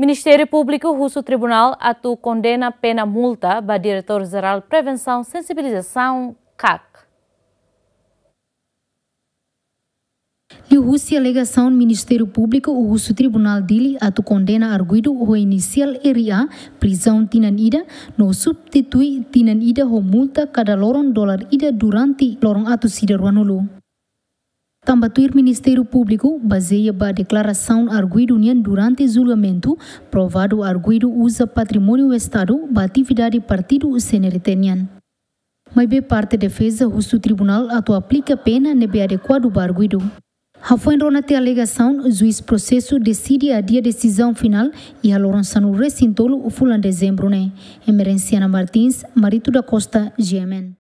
Ministério Público Russo Tribunal atu condena pena multa para Diretor-Geral Prevenção Sensibilização CAC. Liu Rússia alegação do Ministério Público, o Russo Tribunal Dili atu condena arguido o inicial RIA, prisão Tinanida, no substitui Tinanida ou multa cada loron dólar ida durante loron atu sideruanulu. Tambatuir Ministério Público baseia a declaração arguidunian durante julgamento, provado arguido usa patrimônio Estado, ba atividade partido seneritenian. Mas bem parte defesa justo tribunal ato aplica pena nebe adequado ba arguido. Rafoenrona te alegação, juiz processo decide a dia decisão final e a Lourençano Recintolo o fulano dezembro, né? Emerenciana Martins, marido da Costa, Gemen.